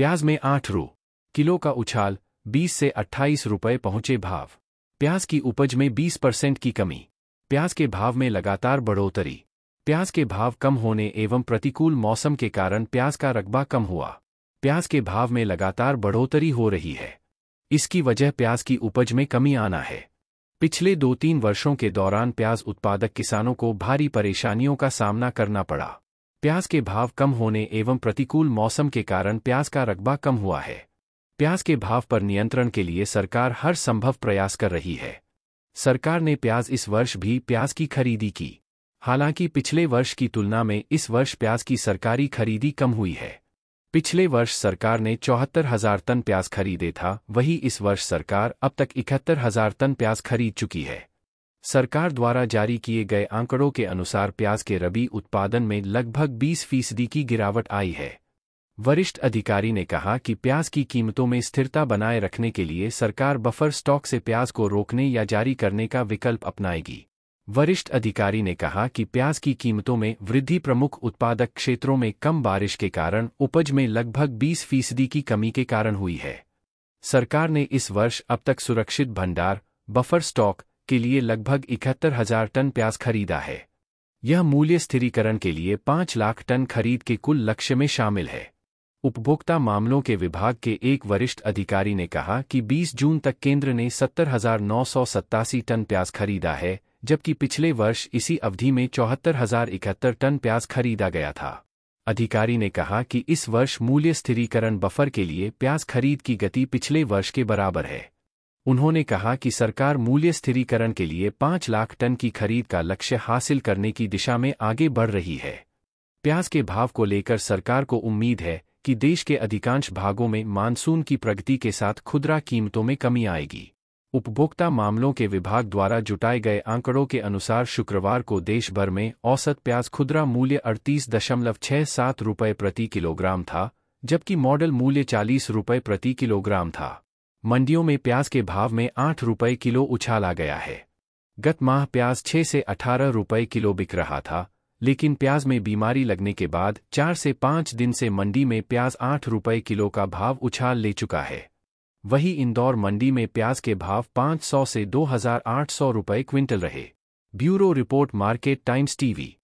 प्याज में आठ रू किलो का उछाल 20 से 28 रुपए पहुंचे भाव प्याज की उपज में 20 परसेंट की कमी प्याज के भाव में लगातार बढ़ोतरी प्याज के भाव कम होने एवं प्रतिकूल मौसम के कारण प्याज का रकबा कम हुआ प्याज के भाव में लगातार बढ़ोतरी हो रही है इसकी वजह प्याज की उपज में कमी आना है पिछले दो तीन वर्षों के दौरान प्याज उत्पादक किसानों को भारी परेशानियों का सामना करना पड़ा प्याज के भाव कम होने एवं प्रतिकूल मौसम के कारण प्याज का रकबा कम हुआ है प्याज के भाव पर नियंत्रण के लिए सरकार हर संभव प्रयास कर रही है सरकार ने प्याज इस वर्ष भी प्याज की खरीदी की हालांकि पिछले वर्ष की तुलना में इस वर्ष प्याज की सरकारी खरीदी कम हुई है पिछले वर्ष सरकार ने चौहत्तर हजार टन प्याज खरीदे था वही इस वर्ष सरकार अब तक इकहत्तर हजार टन प्याज खरीद चुकी है सरकार द्वारा जारी किए गए आंकड़ों के अनुसार प्याज के रबी उत्पादन में लगभग 20 फीसदी की गिरावट आई है वरिष्ठ अधिकारी ने कहा कि प्याज की कीमतों में स्थिरता बनाए रखने के लिए सरकार बफर स्टॉक से प्याज को रोकने या जारी करने का विकल्प अपनाएगी वरिष्ठ अधिकारी ने कहा कि प्याज की कीमतों में वृद्धि प्रमुख उत्पादक क्षेत्रों में कम बारिश के कारण उपज में लगभग 20 फीसदी की कमी के कारण हुई है सरकार ने इस वर्ष अब तक सुरक्षित भंडार बफर स्टॉक के लिए लगभग इकहत्तर हजार टन प्याज खरीदा है यह मूल्य स्थिरीकरण के लिए पांच लाख टन खरीद के कुल लक्ष्य में शामिल है उपभोक्ता मामलों के विभाग के एक वरिष्ठ अधिकारी ने कहा कि 20 जून तक केंद्र ने सत्तर हजार नौ सौ सत्तासी टन प्याज खरीदा है जबकि पिछले वर्ष इसी अवधि में चौहत्तर हजार इकहत्तर टन प्याज खरीदा गया था अधिकारी ने कहा कि इस वर्ष मूल्य स्थिरीकरण बफर के लिए प्याज खरीद की गति पिछले वर्ष के बराबर है उन्होंने कहा कि सरकार मूल्य स्थिरीकरण के लिए पांच लाख टन की खरीद का लक्ष्य हासिल करने की दिशा में आगे बढ़ रही है प्याज के भाव को लेकर सरकार को उम्मीद है कि देश के अधिकांश भागों में मानसून की प्रगति के साथ खुदरा कीमतों में कमी आएगी उपभोक्ता मामलों के विभाग द्वारा जुटाए गए आंकड़ों के अनुसार शुक्रवार को देश भर में औसत प्याज खुदरा मूल्य अड़तीस दशमलव छह सात रुपये प्रति किलोग्राम था जबकि मॉडल मूल्य चालीस रुपये प्रति किलोग्राम था मंडियों में प्याज के भाव में आठ रुपये किलो उछाल आ गया है गत माह प्याज छह से अठारह रुपये किलो बिक रहा था लेकिन प्याज में बीमारी लगने के बाद चार से पांच दिन से मंडी में प्याज आठ रुपये किलो का भाव उछाल ले चुका है वही इंदौर मंडी में प्याज के भाव 500 से 2800 रुपये क्विंटल रहे bureau report Market Times TV